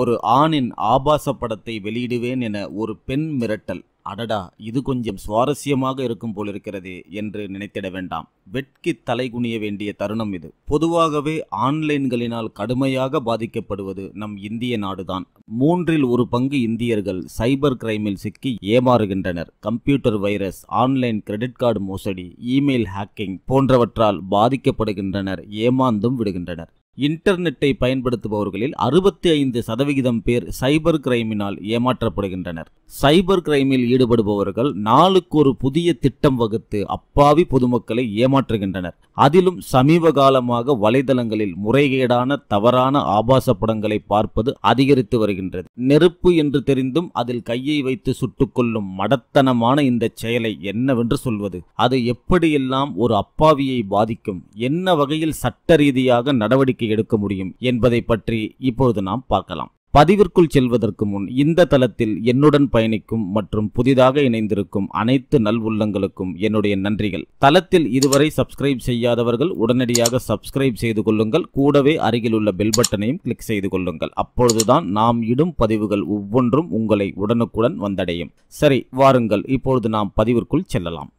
ஒரு ஆணின் ஆபாச படத்தை வெளியிடுவேன் என ஒரு பெண் மிரட்டல் அடடா இது கொஞ்சம் சுவாரஸ்யமாக இருக்கும் போலிருக்கிறது இருக்கிறது என்று நினைத்திட வேண்டாம் வெட்கி தலைகுனிய வேண்டிய தருணம் இது பொதுவாகவே ஆன்லைன்களினால் கடுமையாக பாதிக்கப்படுவது நம் இந்திய நாடுதான் மூன்றில் ஒரு பங்கு இந்தியர்கள் சைபர் கிரைமில் சிக்கி ஏமாறுகின்றனர் computer virus online credit card மோசடி இமெயில் ஹேக்கிங் போன்றவற்றால் பாதிக்கப்படுகின்றனர் ஏமாந்தும் விடுகின்றனர் இன்டர்நெட்டை பயன்படுத்துபவர்களில் அறுபத்தி ஐந்து சதவிகிதம் பேர் சைபர் கிரைமினால் ஏமாற்றப்படுகின்றனர் சைபர் கிரைமில் ஈடுபடுபவர்கள் நாளுக்கு ஒரு புதிய திட்டம் வகுத்து அப்பாவி பொதுமக்களை ஏமாற்றுகின்றனர் அதிலும் சமீப காலமாக வலைதளங்களில் முறைகேடான தவறான ஆபாச படங்களை பார்ப்பது அதிகரித்து வருகின்றது நெருப்பு என்று தெரிந்தும் அதில் கையை வைத்து சுட்டுக்கொள்ளும் மடத்தனமான இந்த செயலை என்னவென்று சொல்வது அது எப்படியெல்லாம் ஒரு அப்பாவியை பாதிக்கும் என்ன வகையில் சட்ட ரீதியாக நடவடிக்கை எடுக்க முடியும் என்பதை பற்றி இப்பொழுது நாம் பார்க்கலாம் பதிவிற்குள் செல்வதற்கு முன் இந்த தளத்தில் என்னுடன் பயணிக்கும் மற்றும் புதிதாக இணைந்திருக்கும் அனைத்து நல்வுள்ளங்களுக்கும் என்னுடைய நன்றிகள் தளத்தில் இதுவரை சப்ஸ்கிரைப் செய்யாதவர்கள் உடனடியாக சப்ஸ்கிரைப் செய்து கொள்ளுங்கள் கூடவே அருகில் உள்ள பெல் பட்டனையும் கிளிக் செய்து கொள்ளுங்கள் அப்பொழுதுதான் நாம் இடும் பதிவுகள் ஒவ்வொன்றும் உங்களை உடனுக்குடன் வந்தடையும் சரி வாருங்கள் இப்பொழுது நாம் பதிவிற்குள் செல்லலாம்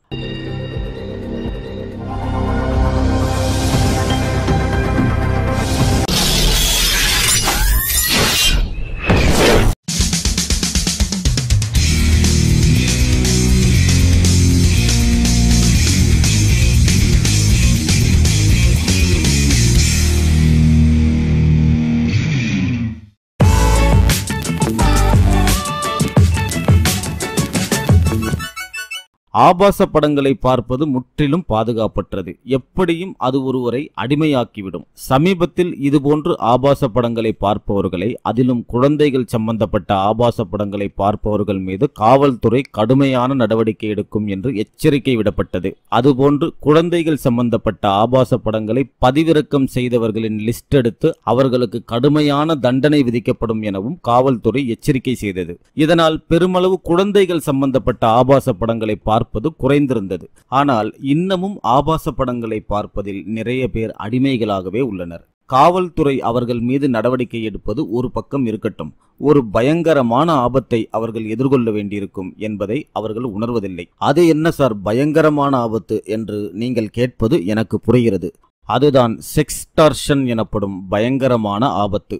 ஆபாச படங்களை பார்ப்பது முற்றிலும் பாதுகாப்பற்றது எப்படியும் அது ஒருவரை அடிமையாக்கிவிடும் சமீபத்தில் இதுபோன்று ஆபாச படங்களை பார்ப்பவர்களை அதிலும் குழந்தைகள் சம்பந்தப்பட்ட ஆபாச படங்களை பார்ப்பவர்கள் மீது காவல்துறை கடுமையான நடவடிக்கை எடுக்கும் என்று எச்சரிக்கை விடப்பட்டது அதுபோன்று குழந்தைகள் சம்பந்தப்பட்ட ஆபாச படங்களை பதிவிறக்கம் செய்தவர்களின் லிஸ்ட் எடுத்து அவர்களுக்கு கடுமையான தண்டனை விதிக்கப்படும் எனவும் காவல்துறை எச்சரிக்கை செய்தது இதனால் பெருமளவு குழந்தைகள் சம்பந்தப்பட்ட ஆபாச படங்களை பார்ப்ப பார்ப்பது குறைந்திருந்தது ஆனால் இன்னமும் ஆபாச படங்களை பார்ப்பதில் நிறைய பேர் அடிமைகளாகவே உள்ளனர் காவல்துறை அவர்கள் மீது நடவடிக்கை எடுப்பது ஒரு பக்கம் இருக்கட்டும் ஒரு பயங்கரமான ஆபத்தை அவர்கள் எதிர்கொள்ள வேண்டியிருக்கும் என்பதை அவர்கள் உணர்வதில்லை அது என்ன சார் பயங்கரமான ஆபத்து என்று நீங்கள் கேட்பது எனக்கு புரிகிறது அதுதான் செக்ஸ்டார்ஷன் எனப்படும் பயங்கரமான ஆபத்து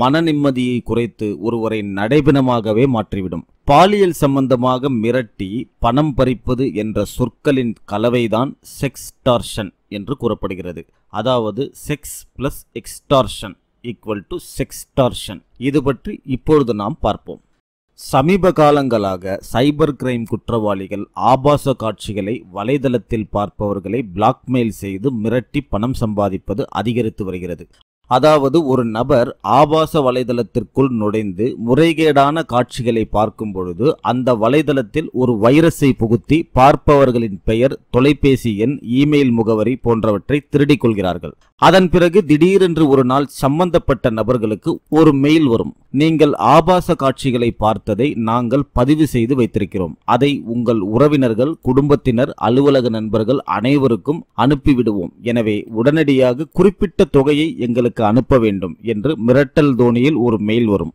மன நிம்மதியை குறைத்து ஒருவரை நடைபெணமாகவே மாற்றிவிடும் பாலியல் சம்பந்தமாக மிரட்டி பணம் பறிப்பது என்ற சொற்களின் கலவைதான் செக்ஸ் டார்ஷன் என்று கூறப்படுகிறது அதாவது sex plus extortion equal to sextortion இது பற்றி இப்பொழுது நாம் பார்ப்போம் சமீப காலங்களாக சைபர் கிரைம் குற்றவாளிகள் ஆபாச காட்சிகளை வலைதளத்தில் பார்ப்பவர்களை பிளாக்மெயில் செய்து மிரட்டி பணம் சம்பாதிப்பது அதிகரித்து வருகிறது அதாவது ஒரு நபர் ஆபாச வலைதளத்திற்குள் நுழைந்து முறைகேடான காட்சிகளை பார்க்கும் பொழுது அந்த வலைதளத்தில் ஒரு வைரஸை புகுத்தி பார்ப்பவர்களின் பெயர் தொலைபேசி எண் இமெயில் முகவரி போன்றவற்றை திருடிக் கொள்கிறார்கள் அதன் பிறகு திடீரென்று ஒரு நாள் சம்பந்தப்பட்ட நபர்களுக்கு ஒரு மெயில் வரும் நீங்கள் ஆபாச காட்சிகளை பார்த்ததை நாங்கள் பதிவு செய்து வைத்திருக்கிறோம் அதை உங்கள் உறவினர்கள் குடும்பத்தினர் அலுவலக நண்பர்கள் அனைவருக்கும் அனுப்பிவிடுவோம் எனவே உடனடியாக குறிப்பிட்ட தொகையை எங்களுக்கு அவர்களுக்கு அனுப்ப வேண்டும் என்று மிரட்டல் தோனியில் ஒரு மெயில் வரும்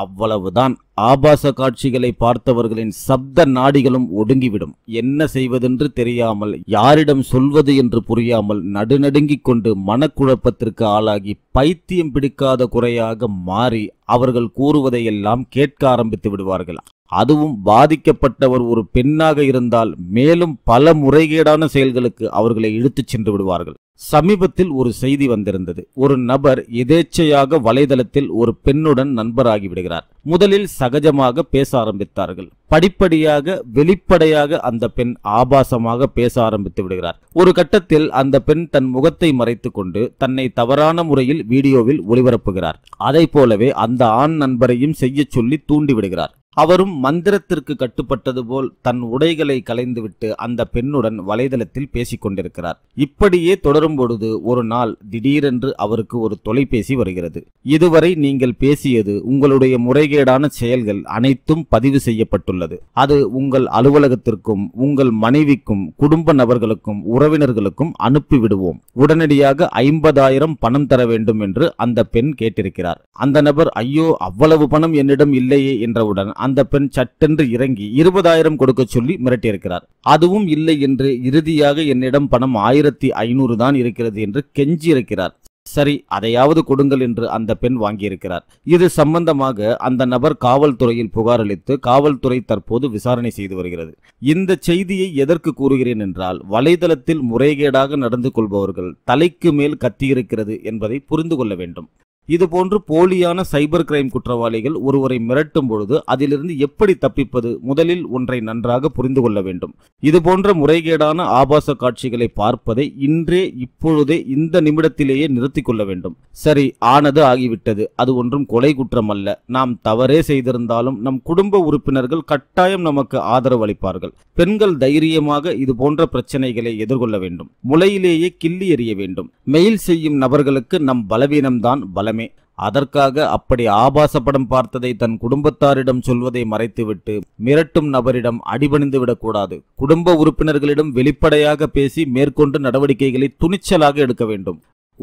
அவ்வளவுதான் ஆபாச காட்சிகளை பார்த்தவர்களின் சப்த நாடிகளும் ஒடுங்கிவிடும் என்ன செய்வதென்று தெரியாமல் யாரிடம் சொல்வது என்று புரியாமல் நடுநடுங்கிக் கொண்டு மனக்குழப்பத்திற்கு ஆளாகி பைத்தியம் பிடிக்காத குறையாக மாறி அவர்கள் கூறுவதையெல்லாம் கேட்க ஆரம்பித்து விடுவார்கள் அதுவும் பாதிக்கப்பட்டவர் ஒரு பெண்ணாக இருந்தால் மேலும் பல முறைகேடான செயல்களுக்கு அவர்களை இழுத்துச் சென்று விடுவார்கள் சமீபத்தில் ஒரு செய்தி வந்திருந்தது ஒரு நபர் எதேச்சையாக வலைதளத்தில் ஒரு பெண்ணுடன் நண்பராகி விடுகிறார் முதலில் சகஜமாக பேச ஆரம்பித்தார்கள் படிப்படியாக வெளிப்படையாக அந்த பெண் ஆபாசமாக பேச ஆரம்பித்து விடுகிறார் ஒரு கட்டத்தில் அந்த பெண் தன் முகத்தை மறைத்துக் கொண்டு தன்னை தவறான முறையில் வீடியோவில் ஒளிபரப்புகிறார் அதை போலவே அந்த ஆண் நண்பரையும் செய்ய சொல்லி தூண்டிவிடுகிறார் அவரும் மந்திரத்திற்கு கட்டுப்பட்டது போல் தன் உடைகளை கலைந்துவிட்டு அந்த பெண்ணுடன் வலைதளத்தில் பேசிக் கொண்டிருக்கிறார் இப்படியே தொடரும் பொழுது ஒரு நாள் திடீரென்று அவருக்கு ஒரு தொலைபேசி வருகிறது இதுவரை நீங்கள் பேசியது உங்களுடைய முறைகேடான செயல்கள் அனைத்தும் பதிவு செய்யப்பட்டுள்ளது அது உங்கள் அலுவலகத்திற்கும் உங்கள் மனைவிக்கும் குடும்ப நபர்களுக்கும் உறவினர்களுக்கும் அனுப்பிவிடுவோம் உடனடியாக ஐம்பதாயிரம் பணம் தர வேண்டும் என்று அந்த பெண் கேட்டிருக்கிறார் அந்த நபர் ஐயோ அவ்வளவு பணம் என்னிடம் இல்லையே என்றவுடன் அந்த பெண் சட்டென்று இறங்கி இருபதாயிரம் கொடுக்க சொல்லி மிரட்டியிருக்கிறார் அதுவும் இல்லை என்று இறுதியாக என்னிடம் பணம் ஆயிரத்தி ஐநூறு தான் இருக்கிறது என்று இருக்கிறார் சரி அதையாவது கொடுங்கள் என்று அந்த பெண் வாங்கியிருக்கிறார் இது சம்பந்தமாக அந்த நபர் காவல்துறையில் புகார் அளித்து காவல்துறை தற்போது விசாரணை செய்து வருகிறது இந்த செய்தியை எதற்கு கூறுகிறேன் என்றால் வலைதளத்தில் முறைகேடாக நடந்து கொள்பவர்கள் தலைக்கு மேல் கத்தியிருக்கிறது என்பதை புரிந்து கொள்ள வேண்டும் இதுபோன்று போலியான சைபர் கிரைம் குற்றவாளிகள் ஒருவரை மிரட்டும் பொழுது அதிலிருந்து எப்படி தப்பிப்பது முதலில் ஒன்றை நன்றாக புரிந்து கொள்ள வேண்டும் இதுபோன்ற முறைகேடான ஆபாச காட்சிகளை பார்ப்பதை இன்றே இப்பொழுதே இந்த நிமிடத்திலேயே நிறுத்திக் கொள்ள வேண்டும் சரி ஆனது ஆகிவிட்டது அது ஒன்றும் கொலை குற்றம் அல்ல நாம் தவறே செய்திருந்தாலும் நம் குடும்ப உறுப்பினர்கள் கட்டாயம் நமக்கு ஆதரவு அளிப்பார்கள் பெண்கள் தைரியமாக இது போன்ற பிரச்சனைகளை எதிர்கொள்ள வேண்டும் முளையிலேயே கிள்ளி எறிய வேண்டும் மெயில் செய்யும் நபர்களுக்கு நம் பலவீனம்தான் பல காலமே அதற்காக அப்படி ஆபாச படம் பார்த்ததை தன் குடும்பத்தாரிடம் சொல்வதை மறைத்துவிட்டு மிரட்டும் நபரிடம் அடிபணிந்து விடக்கூடாது குடும்ப உறுப்பினர்களிடம் வெளிப்படையாக பேசி மேற்கொண்டு நடவடிக்கைகளை துணிச்சலாக எடுக்க வேண்டும்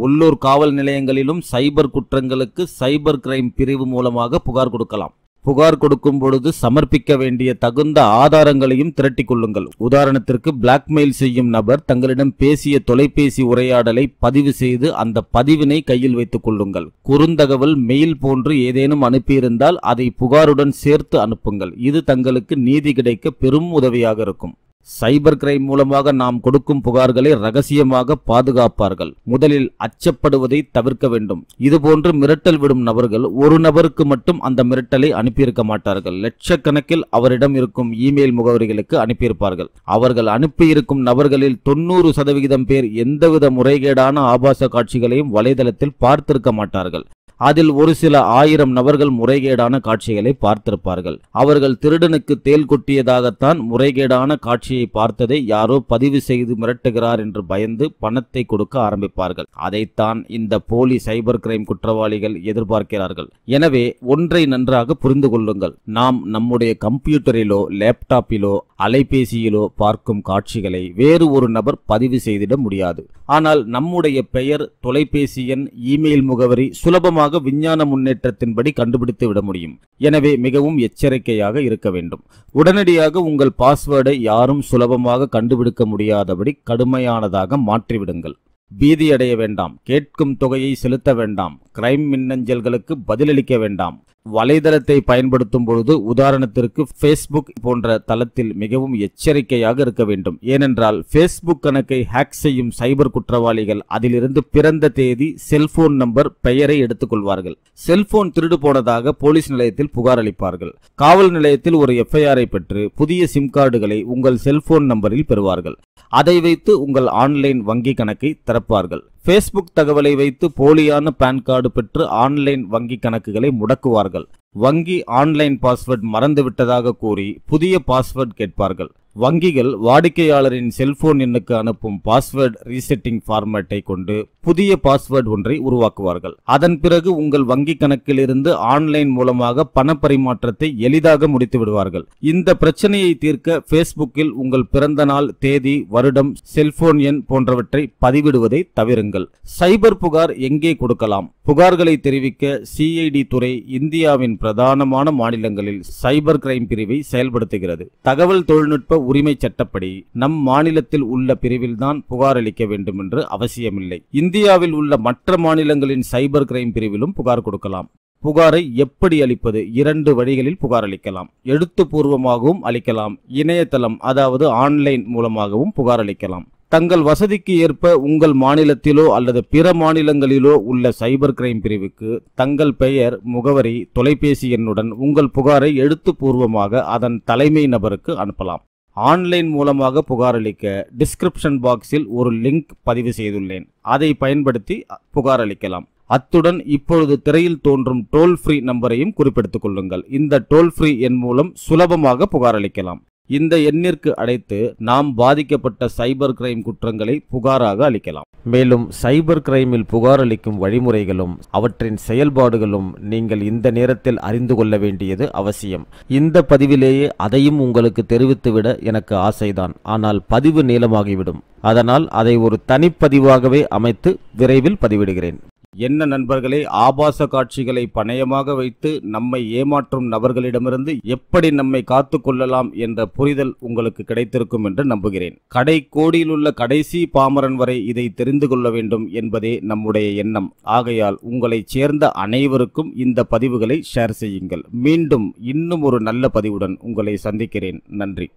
உள்ளூர் காவல் நிலையங்களிலும் சைபர் குற்றங்களுக்கு சைபர் கிரைம் பிரிவு மூலமாக புகார் கொடுக்கலாம் புகார் கொடுக்கும் பொழுது சமர்ப்பிக்க வேண்டிய தகுந்த ஆதாரங்களையும் திரட்டிக் கொள்ளுங்கள் உதாரணத்திற்கு பிளாக்மெயில் செய்யும் நபர் தங்களிடம் பேசிய தொலைபேசி உரையாடலை பதிவு செய்து அந்த பதிவினை கையில் வைத்துக் கொள்ளுங்கள் குறுந்தகவல் மெயில் போன்று ஏதேனும் அனுப்பியிருந்தால் அதை புகாருடன் சேர்த்து அனுப்புங்கள் இது தங்களுக்கு நீதி கிடைக்க பெரும் உதவியாக இருக்கும் சைபர் கிரைம் மூலமாக நாம் கொடுக்கும் புகார்களை ரகசியமாக பாதுகாப்பார்கள் முதலில் அச்சப்படுவதை தவிர்க்க வேண்டும் இதுபோன்று மிரட்டல் விடும் நபர்கள் ஒரு நபருக்கு மட்டும் அந்த மிரட்டலை அனுப்பியிருக்க மாட்டார்கள் லட்சக்கணக்கில் அவரிடம் இருக்கும் இமெயில் முகவரிகளுக்கு அனுப்பியிருப்பார்கள் அவர்கள் அனுப்பியிருக்கும் நபர்களில் தொண்ணூறு சதவிகிதம் பேர் எந்தவித முறைகேடான ஆபாச காட்சிகளையும் வலைதளத்தில் பார்த்திருக்க மாட்டார்கள் அதில் ஒரு சில ஆயிரம் நபர்கள் முறைகேடான காட்சிகளை பார்த்திருப்பார்கள் அவர்கள் திருடனுக்கு தேல் கொட்டியதாகத்தான் முறைகேடான காட்சியை பார்த்ததை யாரோ பதிவு செய்து மிரட்டுகிறார் என்று பயந்து பணத்தை கொடுக்க ஆரம்பிப்பார்கள் அதைத்தான் இந்த போலி சைபர் கிரைம் குற்றவாளிகள் எதிர்பார்க்கிறார்கள் எனவே ஒன்றை நன்றாக புரிந்து கொள்ளுங்கள் நாம் நம்முடைய கம்ப்யூட்டரிலோ லேப்டாப்பிலோ அலைபேசியிலோ பார்க்கும் காட்சிகளை வேறு ஒரு நபர் பதிவு செய்திட முடியாது ஆனால் நம்முடைய பெயர் தொலைபேசி எண் இமெயில் முகவரி சுலபமாக எளிதாக விஞ்ஞான முன்னேற்றத்தின்படி கண்டுபிடித்து விட முடியும் எனவே மிகவும் எச்சரிக்கையாக இருக்க வேண்டும் உடனடியாக உங்கள் பாஸ்வேர்டை யாரும் சுலபமாக கண்டுபிடிக்க முடியாதபடி கடுமையானதாக மாற்றிவிடுங்கள் பீதியடைய வேண்டாம் கேட்கும் தொகையை செலுத்த வேண்டாம் கிரைம் மின்னஞ்சல்களுக்கு பதிலளிக்க வேண்டாம் வலைதளத்தை பயன்படுத்தும் பொழுது உதாரணத்திற்கு ஃபேஸ்புக் போன்ற தளத்தில் மிகவும் எச்சரிக்கையாக இருக்க வேண்டும் ஏனென்றால் ஃபேஸ்புக் கணக்கை ஹேக் செய்யும் சைபர் குற்றவாளிகள் அதிலிருந்து பிறந்த தேதி செல்போன் நம்பர் பெயரை எடுத்துக்கொள்வார்கள் செல்போன் திருடு போனதாக போலீஸ் நிலையத்தில் புகார் அளிப்பார்கள் காவல் நிலையத்தில் ஒரு எஃப்ஐஆரை பெற்று புதிய சிம் கார்டுகளை உங்கள் செல்போன் நம்பரில் பெறுவார்கள் அதை வைத்து உங்கள் ஆன்லைன் வங்கி கணக்கை திறப்பார்கள் ஃபேஸ்புக் தகவலை வைத்து போலியான பேன் கார்டு பெற்று ஆன்லைன் வங்கி கணக்குகளை முடக்குவார்கள் வங்கி ஆன்லைன் பாஸ்வேர்ட் மறந்துவிட்டதாக கூறி புதிய பாஸ்வேர்ட் கேட்பார்கள் வங்கிகள் வாடிக்கையாளரின் செல்போன் எண்ணுக்கு அனுப்பும் பாஸ்வேர்டு ரீசெட்டிங் ஃபார்மேட்டை கொண்டு புதிய பாஸ்வேர்டு ஒன்றை உருவாக்குவார்கள் அதன் பிறகு உங்கள் வங்கி கணக்கிலிருந்து ஆன்லைன் மூலமாக பண பரிமாற்றத்தை எளிதாக முடித்து விடுவார்கள் இந்த பிரச்சனையை தீர்க்க ஃபேஸ்புக்கில் உங்கள் பிறந்த நாள் தேதி வருடம் செல்போன் எண் போன்றவற்றை பதிவிடுவதை தவிருங்கள் சைபர் புகார் எங்கே கொடுக்கலாம் புகார்களை தெரிவிக்க சிஐடி துறை இந்தியாவின் பிரதானமான மாநிலங்களில் சைபர் கிரைம் பிரிவை செயல்படுத்துகிறது தகவல் தொழில்நுட்ப உரிமை சட்டப்படி நம் மாநிலத்தில் உள்ள பிரிவில்தான் புகார் அளிக்க வேண்டும் என்று அவசியமில்லை இந்தியாவில் உள்ள மற்ற மாநிலங்களின் சைபர் கிரைம் பிரிவிலும் புகார் கொடுக்கலாம் புகாரை எப்படி அளிப்பது இரண்டு வழிகளில் புகார் அளிக்கலாம் எழுத்துப்பூர்வமாகவும் அளிக்கலாம் இணையதளம் அதாவது ஆன்லைன் மூலமாகவும் புகார் அளிக்கலாம் தங்கள் வசதிக்கு ஏற்ப உங்கள் மாநிலத்திலோ அல்லது பிற மாநிலங்களிலோ உள்ள சைபர் கிரைம் பிரிவுக்கு தங்கள் பெயர் முகவரி தொலைபேசி எண்ணுடன் உங்கள் புகாரை எழுத்துப்பூர்வமாக அதன் தலைமை நபருக்கு அனுப்பலாம் ஆன்லைன் மூலமாக புகாரளிக்க டிஸ்கிரிப்ஷன் பாக்ஸில் ஒரு லிங்க் பதிவு செய்துள்ளேன் அதை பயன்படுத்தி புகார் அளிக்கலாம் அத்துடன் இப்பொழுது திரையில் தோன்றும் டோல் ஃப்ரீ நம்பரையும் குறிப்பிடுத்துக் கொள்ளுங்கள் இந்த டோல் ஃப்ரீ எண் மூலம் சுலபமாக புகார் அளிக்கலாம் இந்த எண்ணிற்கு அழைத்து நாம் பாதிக்கப்பட்ட சைபர் கிரைம் குற்றங்களை புகாராக அளிக்கலாம் மேலும் சைபர் கிரைமில் புகார் அளிக்கும் வழிமுறைகளும் அவற்றின் செயல்பாடுகளும் நீங்கள் இந்த நேரத்தில் அறிந்து கொள்ள வேண்டியது அவசியம் இந்த பதிவிலேயே அதையும் உங்களுக்கு தெரிவித்துவிட எனக்கு ஆசைதான் ஆனால் பதிவு நீளமாகிவிடும் அதனால் அதை ஒரு தனிப்பதிவாகவே அமைத்து விரைவில் பதிவிடுகிறேன் என்ன நண்பர்களே ஆபாச காட்சிகளை பணயமாக வைத்து நம்மை ஏமாற்றும் நபர்களிடமிருந்து எப்படி நம்மை காத்து கொள்ளலாம் என்ற புரிதல் உங்களுக்கு கிடைத்திருக்கும் என்று நம்புகிறேன் கடை கோடியில் உள்ள கடைசி பாமரன் வரை இதை தெரிந்து கொள்ள வேண்டும் என்பதே நம்முடைய எண்ணம் ஆகையால் உங்களைச் சேர்ந்த அனைவருக்கும் இந்த பதிவுகளை ஷேர் செய்யுங்கள் மீண்டும் இன்னும் ஒரு நல்ல பதிவுடன் உங்களை சந்திக்கிறேன் நன்றி